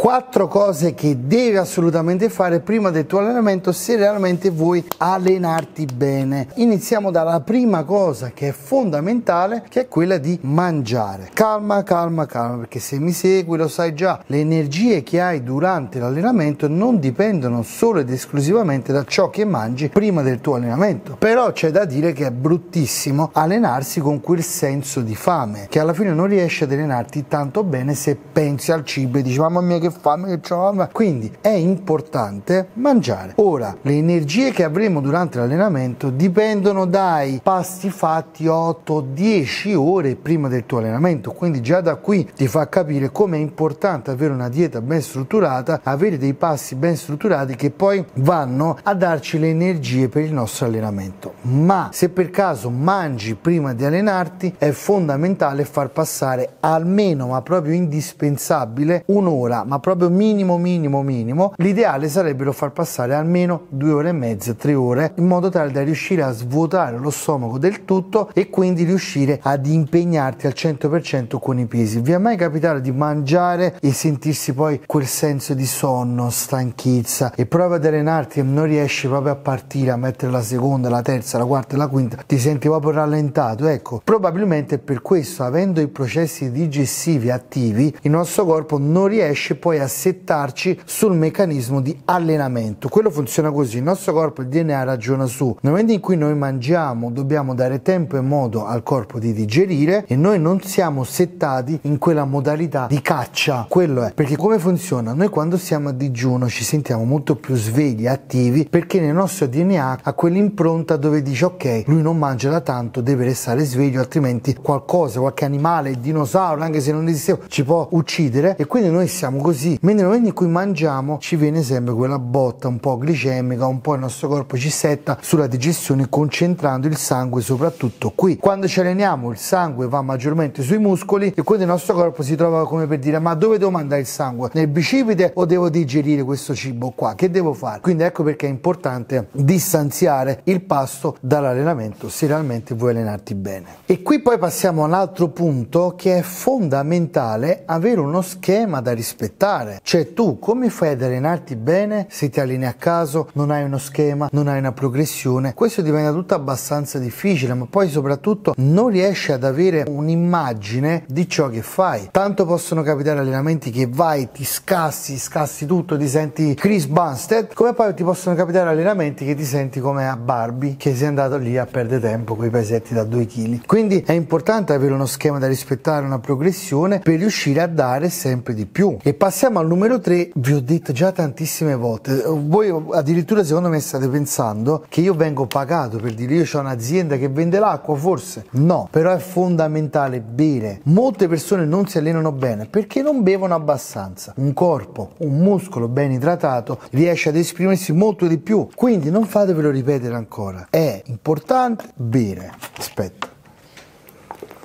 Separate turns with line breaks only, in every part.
quattro cose che devi assolutamente fare prima del tuo allenamento se realmente vuoi allenarti bene. Iniziamo dalla prima cosa che è fondamentale che è quella di mangiare. Calma, calma, calma perché se mi segui lo sai già, le energie che hai durante l'allenamento non dipendono solo ed esclusivamente da ciò che mangi prima del tuo allenamento. Però c'è da dire che è bruttissimo allenarsi con quel senso di fame che alla fine non riesci ad allenarti tanto bene se pensi al cibo e dici mamma mia che che fame che c'ho. Quindi è importante mangiare. Ora, le energie che avremo durante l'allenamento dipendono dai pasti fatti 8-10 ore prima del tuo allenamento. Quindi già da qui ti fa capire come è importante avere una dieta ben strutturata, avere dei pasti ben strutturati che poi vanno a darci le energie per il nostro allenamento. Ma se per caso mangi prima di allenarti, è fondamentale far passare almeno, ma proprio indispensabile, un'ora, ma proprio minimo, minimo, minimo, l'ideale sarebbero far passare almeno due ore e mezza, tre ore, in modo tale da riuscire a svuotare lo stomaco del tutto e quindi riuscire ad impegnarti al 100% con i pesi. Vi è mai capitato di mangiare e sentirsi poi quel senso di sonno, stanchezza e provi ad allenarti e non riesci proprio a partire, a mettere la seconda, la terza, la quarta la quinta, ti senti proprio rallentato. Ecco, probabilmente per questo, avendo i processi digestivi attivi, il nostro corpo non riesce poi poi assettarci sul meccanismo di allenamento. Quello funziona così, il nostro corpo, il DNA ragiona su, nel momento in cui noi mangiamo dobbiamo dare tempo e modo al corpo di digerire e noi non siamo settati in quella modalità di caccia, quello è, perché come funziona? Noi quando siamo a digiuno ci sentiamo molto più svegli, attivi, perché nel nostro DNA ha quell'impronta dove dice ok, lui non mangia da tanto, deve restare sveglio, altrimenti qualcosa, qualche animale, il dinosauro, anche se non esiste, ci può uccidere e quindi noi siamo così così, mentre nel momento in cui mangiamo ci viene sempre quella botta un po' glicemica, un po' il nostro corpo ci setta sulla digestione concentrando il sangue soprattutto qui. Quando ci alleniamo il sangue va maggiormente sui muscoli e quindi il nostro corpo si trova come per dire ma dove devo mandare il sangue? Nel bicipite o devo digerire questo cibo qua? Che devo fare? Quindi ecco perché è importante distanziare il pasto dall'allenamento se realmente vuoi allenarti bene. E qui poi passiamo a un altro punto che è fondamentale avere uno schema da rispettare aiutare. Cioè tu come fai ad allenarti bene se ti alleni a caso, non hai uno schema, non hai una progressione? Questo diventa tutto abbastanza difficile, ma poi soprattutto non riesci ad avere un'immagine di ciò che fai. Tanto possono capitare allenamenti che vai, ti scassi, scassi tutto, ti senti Chris Bunsted, come poi ti possono capitare allenamenti che ti senti come a Barbie, che sei andato lì a perdere tempo con i pesetti da 2 kg. Quindi è importante avere uno schema da rispettare, una progressione per riuscire a dare sempre di più. E pass- Passiamo al numero 3, vi ho detto già tantissime volte, voi addirittura secondo me state pensando che io vengo pagato per dire io ho un'azienda che vende l'acqua forse, no, però è fondamentale bere, molte persone non si allenano bene perché non bevono abbastanza, un corpo, un muscolo ben idratato riesce ad esprimersi molto di più, quindi non fatevelo ripetere ancora, è importante bere, aspetta.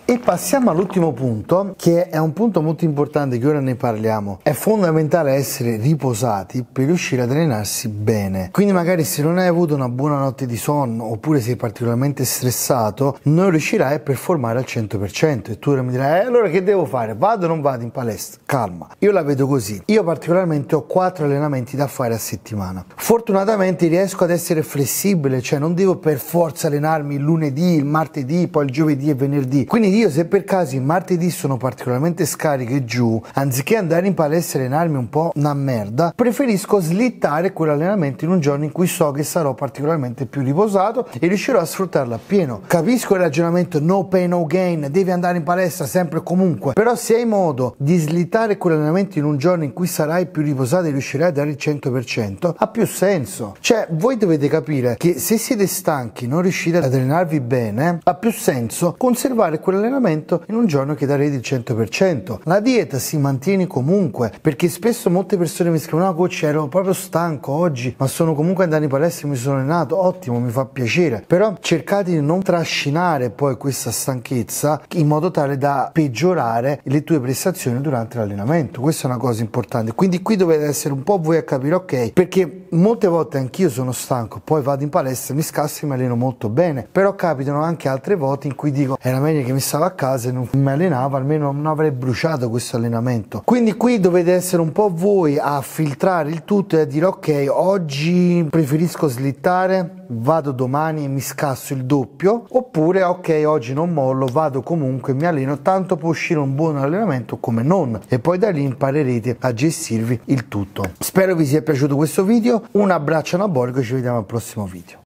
E passiamo all'ultimo punto, che è un punto molto importante che ora ne parliamo. È fondamentale essere riposati per riuscire ad allenarsi bene. Quindi magari se non hai avuto una buona notte di sonno oppure sei particolarmente stressato, non riuscirai a performare al 100%. E tu ora mi dirai, eh, allora che devo fare? Vado o non vado in palestra? Calma. Io la vedo così. Io particolarmente ho quattro allenamenti da fare a settimana. Fortunatamente riesco ad essere flessibile, cioè non devo per forza allenarmi il lunedì, il martedì, poi il giovedì e venerdì. Quindi quindi io se per caso martedì sono particolarmente scariche giù, anziché andare in palestra e allenarmi un po' una merda, preferisco slittare quell'allenamento in un giorno in cui so che sarò particolarmente più riposato e riuscirò a sfruttarla appieno. Capisco il ragionamento no pain no gain, devi andare in palestra sempre e comunque, però se hai modo di slittare quell'allenamento in un giorno in cui sarai più riposato e riuscirai a dare il 100%, ha più senso. Cioè, voi dovete capire che se siete stanchi, non riuscite ad allenarvi bene, ha più senso conservare quell'allenamento allenamento in un giorno che darei il 100%. La dieta si mantiene comunque perché spesso molte persone mi scrivono: No, coach, ero proprio stanco oggi, ma sono comunque andato in palestra e mi sono allenato. Ottimo, mi fa piacere. Però cercate di non trascinare poi questa stanchezza in modo tale da peggiorare le tue prestazioni durante l'allenamento. Questa è una cosa importante. Quindi qui dovete essere un po' voi a capire, ok, perché molte volte anch'io sono stanco, poi vado in palestra, mi scasso e mi alleno molto bene. Però capitano anche altre volte in cui dico: Era meglio che mi stavo stavo a casa e non mi allenava, almeno non avrei bruciato questo allenamento. Quindi qui dovete essere un po' voi a filtrare il tutto e a dire ok, oggi preferisco slittare, vado domani e mi scasso il doppio, oppure ok, oggi non mollo, vado comunque, mi alleno, tanto può uscire un buon allenamento come non e poi da lì imparerete a gestirvi il tutto. Spero vi sia piaciuto questo video, un abbraccio anabolico e ci vediamo al prossimo video.